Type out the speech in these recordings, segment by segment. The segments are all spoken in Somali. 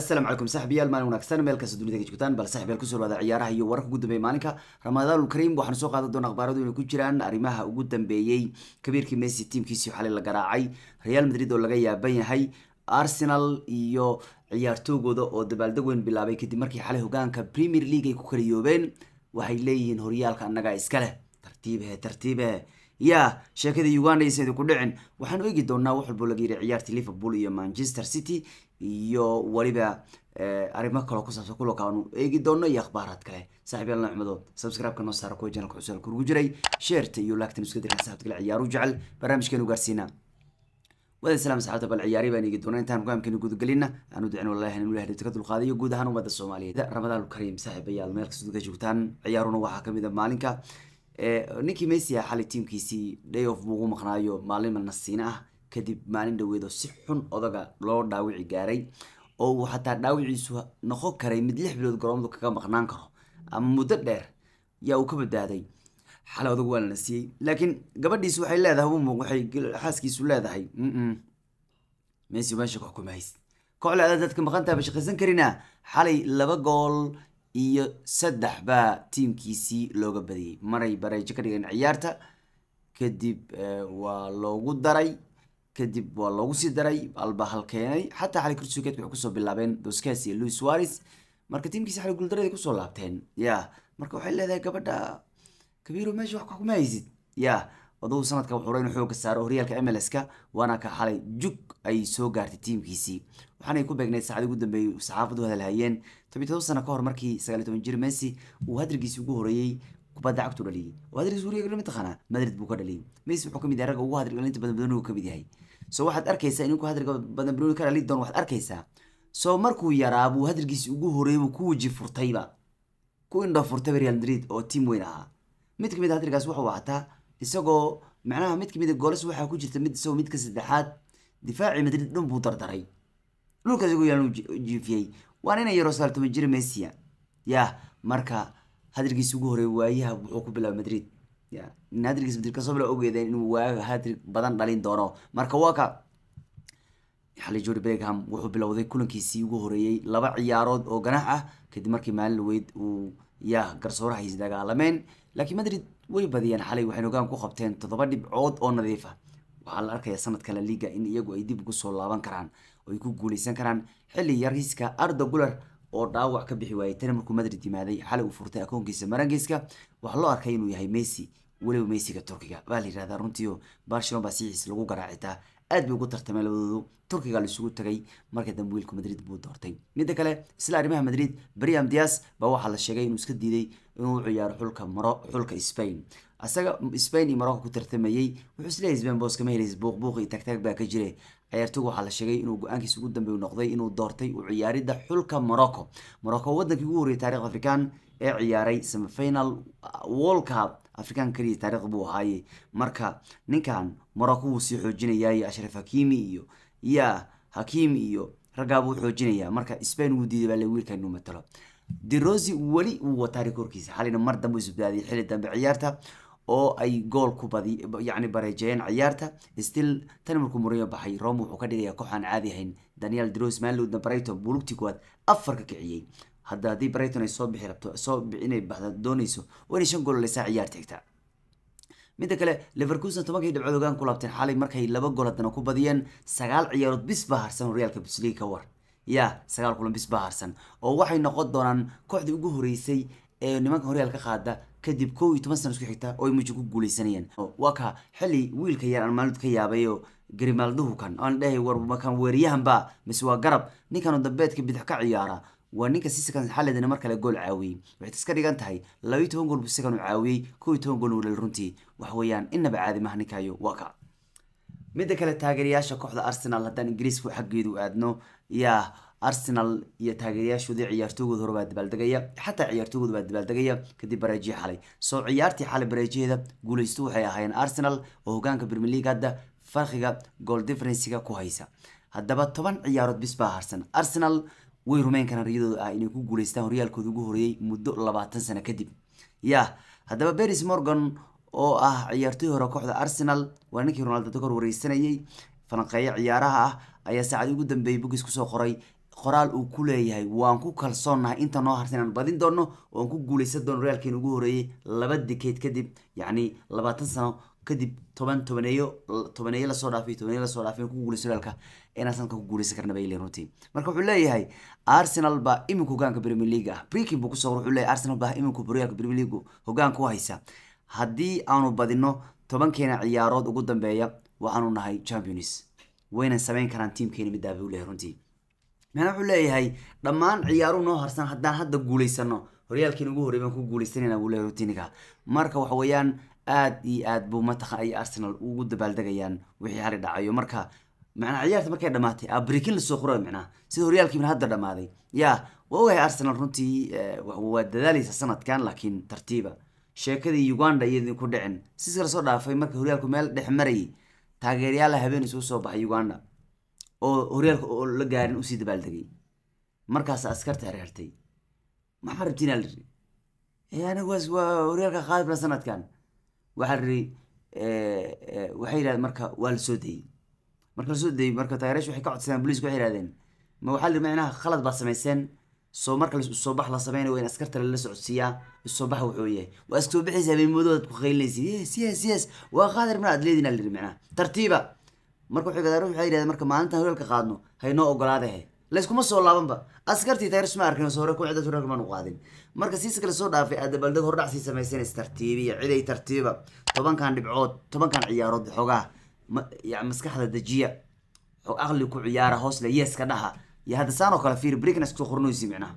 asalaamu calaykum saaxiibayaal maalin wanaagsan meel kasta dunida ka joogtaan bal saaxiibayaal kusoo dhawaada ciyaaraha iyo wararka ugu dambeeya maalinka ramadaanul kariim waxaan soo qaadan doonaa akhbaaradu inay ku jiraan arrimaha ugu dambeeyey kabiirkii messi tiimkiisii xalay la garaacay real madrid oo laga yaaban yahay arsenal iyo ciyaartoogooda oo dabaaldeg weyn bilaabay kadib markii xalay hogaanka premier league ay ku kala yoobeen waxay leeyihiin horyaalka annagaa iska leh tartiibe tartiibe ya sheekada uganda isaydi ku dhicin waxaan eegi doonaa wax walbo laga yidhi ciyaartii liverpool iyo manchester city iyo weliba eh, arrimo kaloo kusaabsan kulanka aanu eegi doono iyo akhbaaraad kale saaxib yaalna subscribe-ka noo saara kuwa janalka cusub kurugu jiray sheerta iyo laagtan isku dirka saxabta kale ciyaaru jecel barnaamijkeenu gaarsiina wada salaam saxaabta bal ciyaari baan eegi doonaa intaan hogaamkeenu gudagelinna aan u dicin wallahi inuu ilahay dhibta guud ahaan ummadda soomaaliyeed ramadaan kariim saaxiib meel kasta uga joogtaan ciyaaruna waxaa kamid a ah maalinka Eh, ninkii messi xalay tiimkiisii day of ugu maqnaayo maalima nasiin ah kadib maalin dhaweed si xun odaga loo dhaawici gaaray oo uu xataa dhaawiciisu noqon karay mid lix bilood garoomadu kaga maqnaan karo ama muddo dheer yaa uu ka badbaaday xalay odagu waa la nasiiyey laakiin gabadhiisu waxay leedahay waxay xaaskiisu leedahay messi meesha ku xukumahays kooxda adaad dadka maqantaa bashaqaysan karina xalay laba gool iyo saddex baa tiimkiisii looga badiyey maray bareejo ka dhigeen ciyaarta kadib eh, waa loogu daray kadib waa loogu sii daray albahal keenay xataa xalay kursugeedka waxay kusoo bilaabeen doskaas iyo louis waris marka tiimkiisi xalay guuldarreeda kusoo laabteen ya marka waxay leedahay gabadha kabiiro meesha wax kuma haysid yah waduhu sanadka wuxuu inuu xooga saaro horyaalka mlska waana ka xalay jug ay soo gaartay tiimkiisii waxaanay ku beegneyd saacadi ugu dambeeyey saxaafadu hadalhayeen toban toban sano kahor markii sagaal toban jir messi uu hadrigiisii ugu horeeyey kubadda cagtu dhaliyey oo hadrigiis horyaalka ma taqaanaa madrid buu ka dhaliyey messi wuxuu kamid yahay ragga ugu hadrig dhalinta badan badanuu kamid yahay soo waxaad arkaysaa inuu hadriga badan badanuu ka dhali doon waxaad arkaysaa soo markuu yaraa buu hadrigiisii ugu horeeyey buu ku weji furtayba ku indho furtayba real madrid oo tiim weyn ahaa mid kamid a ah hadrigaas wuxuu ahataa isagoo macnaha mid kamid ah goolas waxaa ku jirta mid isagoo midka saddexaad difaaci madrid dhun buu dardaray dhulkaas ugu yaran jiifiyey waana ina yaroo sagaal jira messia ya marka hadrigiis ugu horey waayaha wuxuu ku bilaabay madrid ya in hadrigiis madrid kasoo bila ogeedeen inuu waayaga hadrig badan dhalin doono marka waa xali jordi bergham wuxuu bilowday kulankiisii ugu horeeyey laba ciyaarood oo ganax ah kadib markii maalin weyd uu ya garsooraha hays dagaalameen laakiin madrid way badiyeen xalay waxay hogaan ku qabteen toddoba dhibcood oo nadiif ah waxaa la arkayaa sanadka kale liiga in iyagu ay dib ugu soo laaban karaan oo ay ku guuleysan karaan xilli yariiska arda guler oo dhaawac ka bixi waayay tani markuu madrid yimaaday xalay uu furtay akoonkiisa marangeyska waxaa loo arkay inuu yahay messi weliba meysiga turkiga baa la yidhahdaa runtiio barcelona baa siixiis lagu garaacitaa aad bay ugu tartameen labadoodu turkiga laisugu tagay marka dambe wiilku madrid buu doortay midda kale isla arrimaha madrid briam dias baa waxaa la sheegay inuu iska diiday inuu ciyaaro xulka maro xulka spain isaga spain iyo marocco ku tartamayey wuxuu isleeyahay spain boos kama helaysa buuqbuuq iyo tagtaag baa ka jire ciyaartoygu waxaa la sheegay inuu go-aankiisa ugu dambeeyu noqday inuu doortay u ciyaaridda xulka morocco morocco wadankii ugu horreeyay taarikh african ee ciyaaray semifinal world cup african kaliya taarikh buu ahaayey marka ninkan morocco wuu sii xoojinayaay ashraf hakimi iyo ya hakim iyo raggaabuu xoojinayaa marka spain wuu diiday baa le wiilkan inuu matalo derosi weli wuu wataa rikoorkiisa xalina mar dambe isubdaadiyay xili dambe ciyaarta oo ay gool ku badi yacni bareejeeyeen ciyaarta still tan markuu mourinho baxay rome wuxuu ka dhigaya koox aan caadi ahayn daniel dros manlowdna brighton bulugtii kuwaad afar ka kiciyey hadda haddii brighton ay soo bixi rabto soo inay baxda doonayso waa inay shan gool leysaa ciyaar tegtaa midda kale leverkusen tobankii dhibcood ogaan ku laabteen xalay markay laba gool haddana ku badiyeen sagaal ciyaarood bis baa harsan horyaalka busliga ka war ya sagaal kulan bis harsan oo waxay noqon doonaan kooxdii ugu horeysay ee nimanka horyaal ka qaada kadib kow iyo toban sana isku xigta oo ay muji ku guuleysanayeen waa ka xilli wiilka yar aan ka yaabayoo garimalduhu kan oan dhehay war makan weeriyahanba mise waa garab ninkan dambeedka bidix ka ciyaara waa ninka sisakan xalidana mar kale gool caawiyey waxay tas dhigan tahay labaiyo toban gool bu isakan u caawiyey kow iyo toban gool walal runtii wax weeyaan inaba caadi maha ninkayo waa ka midda kale taageerayaasha kooxda arsenal haddaan ingiriiska xaggeedu aadno yaa arsenal iyo taageerayaashoodii ciyaartooygooda hore baa dabaaldegaya xataa ciyaartoygooda baa dabaaldegaya kadib bareejiye xalay soo ciyaartii xalay bareejiheeda guulaysto waxay ahaayeen arsenal oo hogaanka premier league hadda farqiga gool differencega ku haysa haddaba toban ciyaarood bis baa harsan arsenal way rumeyn karaan riyadooda ah inay ku guulaystaan horyaalkooda ugu horeeyey muddo labaatan sano kadib yah haddaba beris morgan oo ah ciyaartoy hore kooxda arsenal waa ninkii ronaldo dakor wareysanayey falanqeeyo ciyaaraha ah ayaa saacad ugu dambeeyay bugis kusoo qoray qoraal uu ku leeyahay waan ku kalsoonnahay inta noo harsan aan badin doono oaan ku guuleysan doono reaalkeeni ugu horeeyey laba dikeyd kadib yacni labaatan sano kadib toban tobaneeyo tobaneeyo lasoo dhaafiy tobaneeyo lasoo dhaafiy ku guuleyso reaalka inaan sanadka ku guuleysan karna bay leeyihin runtii marka wuxuu leeyahay arsenal baa iminka hogaanka premier league ah breaking buu kusoo qor wuxuu leeyahay arsenal baa iminka horyaalka premier league hogaanka haysa haddii aanu badino tobankeena ciyaarood ugu dambeeya waxaanu nahay champions wayna samayn karaan tiimkeena midaabe u leehay runtii maxna wuxuu leeyahay dhammaan ciyaaruu noo harsan haddaan hadda guulaysano horyaalkiin ugu horrey baan ku guulaysanayna buu leehay runtiinika marka waxa weeyaan aad iyo aad buu mataqan ay arsenal ugu dabaaldegayaan wixii hali dhacayo marka macnaa ciyaarta markay dhamaatay abrikin ah lasoo qoray macnaa sida horyaalkii hada dhamaaday ya waa ogahay arsenal runtii eh, waa dadaalaysa sanadkan laakiin tartiiba sheekadii uganda iyoidin ku dhicin si kala soo dhaafay marka horyaalku meel dhex marayay taageerayaal habeen isugu soo baxay uganda oo horyaalka la gaarin usii dabaaldegay markaas askarta reertay maxaa rabtiin aa liri eh, anigu waa horyaalka qaadibna sanadkan waxaa liri eh, eh, waxay yidhahdeen marka waa la soo dayey marka lasoo dayey marka taageerayash waxay ka codsadeen boliiska waxay yihahdeen ma waxaa liri macnaha khalad baad samayseen soo marka isoobax la sameynay waa in askarta lala socodsiiyaa isoobaxa wuxuu yahay waa iskasoo baxaysa habeenimoodood ku qaylinaysid waa qaadir mana aad leedina lihi tartiiba marka wuxuu gadaar waxay yidhahdeen marka maalintaan hawlka qaadno haynoo ogolaadahe layskuma soo laabanba askartii tayrisma arkin soo hore ku cidas rarka maanu qaadin marka siisa kale soo dhaafay aad dabaaldeg hordhacsii samaysanaysa tartiibiya ciday tartiiba tobankan dhibcood tobankan ciyaarood xoogaa maskaxda dejiya aqli ku ciyaara hoosle yeeska dhaha iyo hadda saan oo kale fiir brigna iskusoo qoranaysi micnaha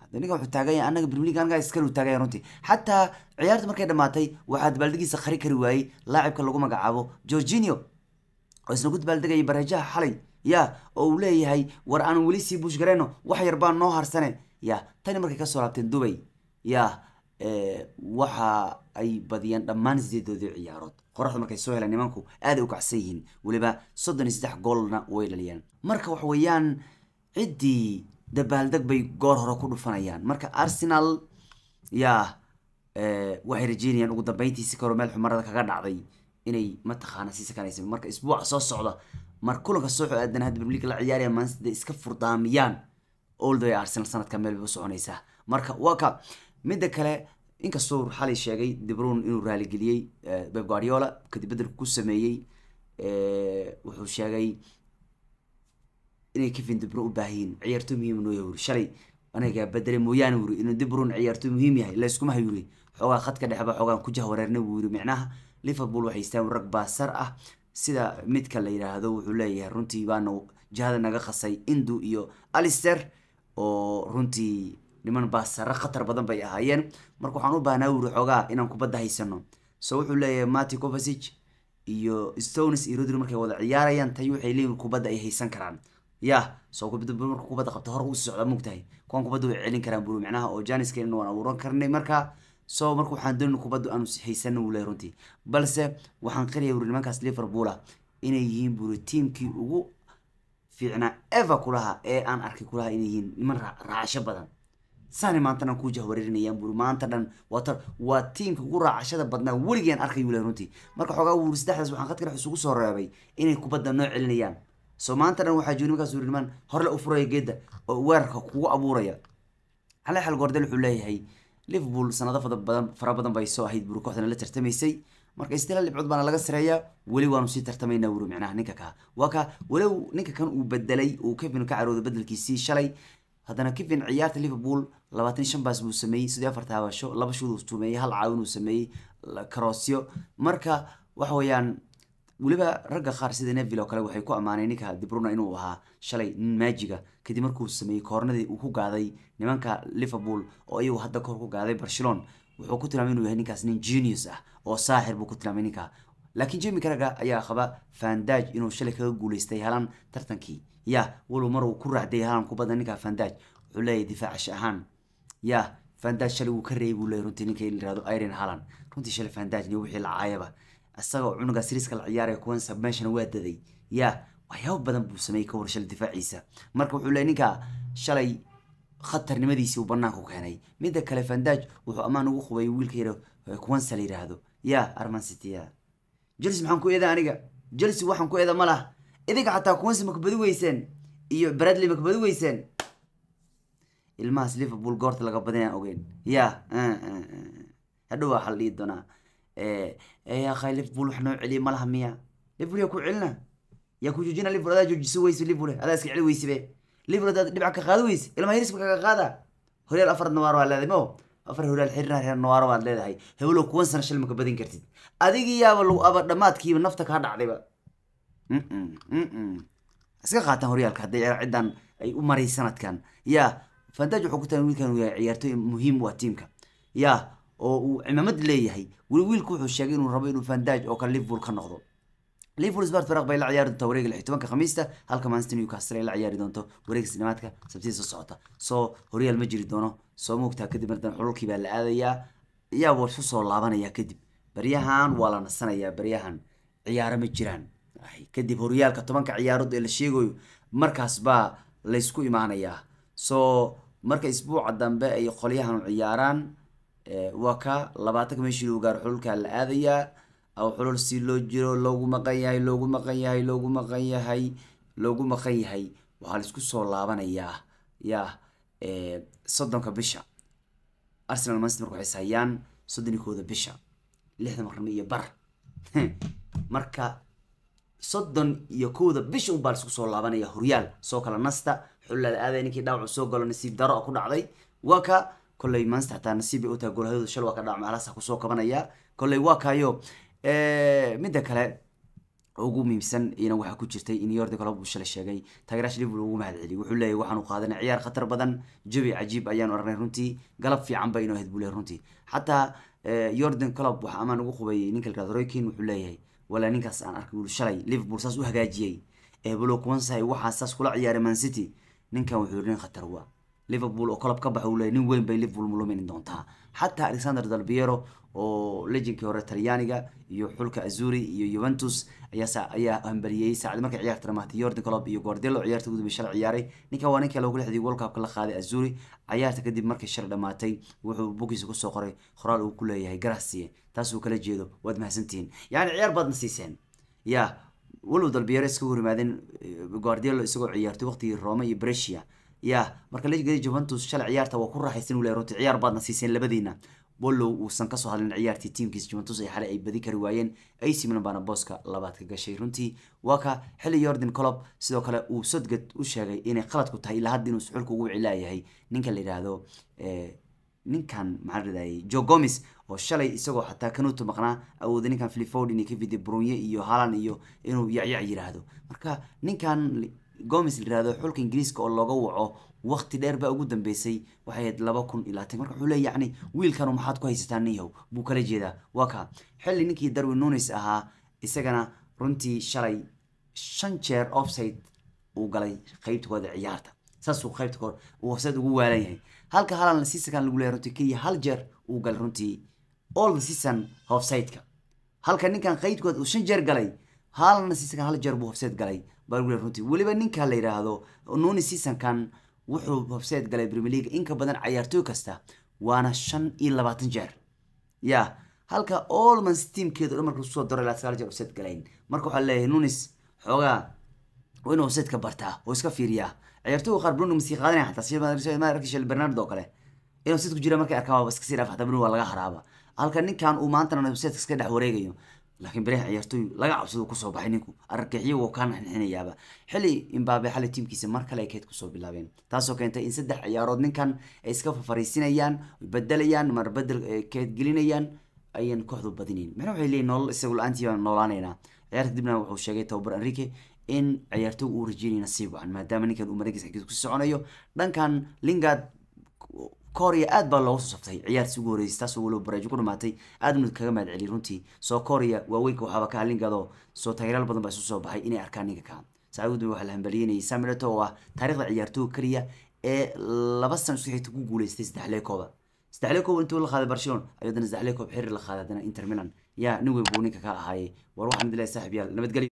hadda ninka wuxuu taagan yahay annaga brimilig anaga iskale runtii xataa ciyaarta markay dhamaatay waxaa dabaaldegiisa qari kari waayey laacibka lagu magacaabo georginio oo isna ku dabaaldegayay baraajaha xalay ya oo uu leeyahay war aan weli sii buush gareyno wax yar baan noo harsane ya tani markay ka soo laabteen dubay yah waxa ay badiyaan dhammaan sideedoodii ciyaarood qoraxdu markay soo heleen nimanku aaday u kacsan yihiin weliba soddon iyo saddex goolna way dhaliyeen marka waxa weeyaan ciddii dabaaldeg bay goor hore ku dhufanayaan marka arsenal yaa waxay rajeynayaan ugu dambeyntiisi karo meel xumarada kaga dhacday inay mataqaana sii sakanaysa marka isbuuca soo socda mar kulanka soo aadan hadda premier league la ciyaaraya maansida iska furdaamiyaan oldway arsenal sanadka meel bay u soconaysaa marka waa ka midda kale inkastoo xalay sheegay debron inuu raaligeliyey beb eh, guardiola kadib bedelka ku sameeyey eh, wuxuu sheegay inay kevin debron u baahayiin ciyaarto muhiim noyawuri shalay anagaa bedele mooyaane wuri inuu debron ciyaarto muhiim yahay layskuma hayuri xoogaa khadka dhexba xoogaan ku jah buu yiri micnaha liverpool waxay istaan rag baasar ah sida midka la yidhaahdo wuxuu leeyahay runtii baana jahada naga khasay indu iyo alister oo runtii niman baa sare khatar badan bay ahaayeen marka waxaan u baahnaa wuri xoogaa inaan kubadda haysano so wuxuu leeyahay mati covasig iyo stones iyo rodri markay wada ciyaarayaan tay waxay leeyihin kubadda ay haysan karaan yah soo marka kubadda qabta hor u socda mogtahay kuwan kubadda way celin karaan buri micnaha oo janiskeenna waan abuuran karnay marka so marka waxaan doonina kubadda aanu haysana wuu leeyahay runtii balse waxaan qiraya wuri nimankaas liverpoola inay yihiin buri tiimkii ugu fiicnaa ever kulaha ee aan arkay kulaha inay yihiin niman raacasho badan sane maantana ku jahwareerinayaan buuri maanta dhan waa tiimka ugu raacashada badnaa weligeen arkayuu le runtii marka xoogaa wuuri saddexdaas waxaan khadka dhex isugu soo reebay inay kubadda noo celinayaan soo maanta dhan waxaa joogni markaas uurimaan horle u furaya geedda oo weerarka kugu abuuraya cali xal wuxuu leeyahay liverpool sanado fada badan fara badan bay soo ahayd buuri kooxdana la tartamaysay marka isdila dhibcood baana laga sareeyaa weli waanu sii tartamaynaa wuri micnaha ninka kaa waa ka walow ninka kan uu bedelay uu kevin ka carooda bedelkiisii shalay haddana kivin ciyaarta liverpool labaatan iyo shan baas buu sameeyey sidii afarta habasho laba shuud uu tumeeyey hal caawin uu sameeyey karoosyo marka waxa weeyaan weliba ragga qaar sida neville oo kale waxay ku ammaanay ninka dibruna inuu ahaa shalay maajiga kadib markuu sameeyey koornadii uu ku gaaday nimanka liverpool oo iyagu hadda kahor ku gaaday barcelona wuxuu ku tilmaamay inuu yahay ninkaas nin genius ah oo saaxir buu ku tilmaamay ninka laakiin jemi caraga ayaa qaba fandag inuu shalay kaga guuleystay helan tartankii ya walow mar uu ku raacday haalan kubadda ninka fandaj wuxuu leeyahy difaacash ahaan ya fandaj shalay wuu ka reeyay buu leeyahy runtii ninka in layirahdo iron haalan runtii shalay fandaj iyo wixii lacaayaba isagoo cunuga siriiska la ciyaaraya kuwan submeshon waa daday ya waxyaabo badan buu sameeyey ka hor shalay difaaciisa marka wuxuu leeyahy ninka shalay khatarnimadiisii uu banaanku keenay midda kale fandaj wuxuu ammaan ugu qubay wiilka yaro eh, kuwansa la yidhaahdo ya arman city ya jelsi maxaan ku eeda aniga jelsi waxaan ku eeda ma idinka xataa kuwansi makbadi weysaan iyo bradley makbadi weysaan ilmahaas liverpool goorta laga badinaan ogeyn ya hadhow waa xal dhihi doonaa yakhay liverpool wax noo celiye malaha miya liverpool yaa ku celina yaa ku joojina liverpool adaa joojisa weyse liverpool adaa iska celi weysibe liverpool hadaad dhibca ka qaada weyse ilmaha hiris kaga qaada horyaal afar nawaar waa leedahay mo afar horaal xiriirna reer nawaaro baad leedahay hewlow kuwan sano shil ma ka badin kartid adigiyaaba lagu aba dhammaadkiiba nafta kaa dhacdayba iska qaataan horyaalka hadday ciddan ay u maray sanadkan ya fantaj wuxuu ku tagan wiilkan yahay ciyaartooy muhiim u ah ya oo uu cimaamad leeyahay weli wiilku wuxuu sheegay inuu rabo inuu fantaj oo kale liverpool ka noqdo liverpool sport faraq bay la ciyaari doontaa wareega lix tobanka khamiista halka manchester newcastle ay la ciyaari doonto wareega sinamaadka sabtida soo socota soo horyaal ma jiri doono soo moogtaa kadib mardan xululkii baa la aadayaa yaa wasu soo laabanaya kadib baryahan waa la nasanayaa baryahan ciyaaro ma jiraan kadib horyaalka tobanka ciyaarood ee la sheegayo markaas baa laysku imaanayaa soo marka isbuuca dambe ay u ciyaaraan waa ka labaatanka meeshii lou gaaro xululka la aadayaa aw xulul si loo jiro loogu maqan yahay loogu maqan yahay loogu maqan yahay loogu maqan yahay waxaa laisku soo laabanayaa ya soddonka bisha arsenal manster marka waxay hayaan soddonkooda bisha lixda marnimo iyo bar marka soddon iyo kowda bish unbaa laisku soo laabanaya horyaal soo kala nasta xullada aaday ninkii dhaawacu soo galo nasiib daro ku dhacday waa ka maansta xataa nasiib bay u tahay goolhayadu shal waa ka dhacma alaasa kusoo kabanaya kolley waa kaayo midda kale ugu muhiimsan iyana waxaa ku jirtay in yordi kaloba uu shalay sheegay taageeraasha liverpool ugu mahad celiyay wuxuu leeyahy waxaanu qaadanay ciyaar khatar badan jabi cajiib ayaanu aragnay runtii galab fiican ba inoo hedbulay runtii xataa yordan colob waxa amaan ugu qubayay ninka roykin wuxuu leeyahay walaa ninkaas aan arkay wul shalay liverpool saas u hagaajiyey eeblo kuwansay waxaa saas kula ciyaaray man city ninkan wuxuu nin khatar waa liverpool oo kolob ka baxa ule nin weyn bay liverpool mulumini doontaa xataa alexander dalbiero oo lejinkii hore talyaaniga iyo xulka azuri iyo yuventus ayaa hambaliyey saacad markay ciyaartana maatay jordan colob iyo guardilo ciyaarta gudubay shala ciyaaray ninka waa ninka loogu lixdiyay world la qaaday azuri ciyaarta kadib markay shala dhamaatay wuxuu bukiisa kusoo qoray qoraal uu ku leeyahay garasiye taasuu kala jeedo waad mahadsantihiin yacni ciyaar baadna siiseen ya walow dalbiero iska horimaadeen guardielo isagoo ciyaartay waqtigii rome iyo brescia ya marka ligadi juventus shalay ciyaarta waa ku raaxaysan ule runti ciyaar baadna siiseen labadiina bollow uusan kasoo hadlin ciyaartii tiimkiis juventus ee xalay ay badi kari waayeen ac baana booska labaad ka gashay runtii waa ka xilli yordan colob sidoo kale uu sodgad u sheegay inay qaladku tahay ilaa hadda inuu suxulka ugu wici ninka la yidhaahdo ninkan maxaan radayay jo gomis oo shalay isagoo xataa kanuuta maqnaa awooda ninkan fliford inay ka fidi brunye iyo halan iyo inuu yacyac yidhaahdo marka ninkan gomes layirahdo xulka ingiriiska oo looga waco wakti dheer baa ugu dambeysay waxay laba kun ilaa tan marka wuxuu leey yacni wiilkanu maxaad ku haysataa ninyahow buu kala jeedaa waa kaa xilli ninkii darwin nunis ahaa isagana runtii shalay shan jeer offside uu galay qeybta kooda ciyaarta saasuu qeybta koor uu offside ugu waalan yahay halka halan seasonkan lagu leeyahay runtii keliya hal jeer uu galay runtii all the season offside halka ninkan qeybtkood uu shan jeer galay halan seasonkan hal jeer buu offside galay barwil runtii weliba ninka la yidhaahdo nuni seasonkan wuxuu hobseed galay premier league inka badan cayaartooy kasta waana shan iyo labaatan jeer ya halka allmans teamkeedu dhan marka usoo daro ilaa sagaal jeer hobseed galayn marka waxaa leeyahay nunis xoogaa waa inuu hobseedka bartaa oo iska fiiriyaa ciyaartooyga qaar bruno masii qaadanaya xataa sida rakishel bernardo kale inuu hobseed ku jira markay arkaan waaba iska sii dhaaf xataa bruno waa laga haraaba halka ninkan uu maantana hobseedka iska dhex wareegayo laakiin bariyaha ciyaartooy laga cabsadu kusoo baxay ninku argagixiyo wuu kaana xinxinayaaba xili imbaabe xali tiimkiisa mar kale ay kayd kusoo bilaabeen taasoo keentay in saddex ciyaarood ninkan ay iska fafariisinayaan badelayaan mar bedel eh, keyd gelinayaan ayaan kooxdu badinayn macna waxay leeyihin nolol isagu la-aantii baan noolaanaynaa ciyaar kadibna wuxuu sheegay tababar enrique in ciyaartooygu uu rajeynay nasiib wacan maadaama ninkan uu mareykankiisa ku soconayo dhankan lingard korea aad baa loogu soo saftay ciyaar si ugu horeysay taasoo weliba baraaji ku dhamaatay aad mid kaga mahad celiy runtii soo korea waaweynka waxaaba ka hallingado soo taageeraal badan baa isu soo baxay inay arkaan ninka kaan waxaa la hambalyeynayay samidato oo ah taarikhda ciyaartooga keliya ee laba san isku xigta ku guuleystay saddexleekooba saddexleekoob intuu la qaaday barcelona ayuu haddana saddexleekoob xiriir la qaaday haddana inter milan yaa nin weyn buu ninka ka ahaayey war waxaan idin leeyahay saaxiib yaal nabadgelyo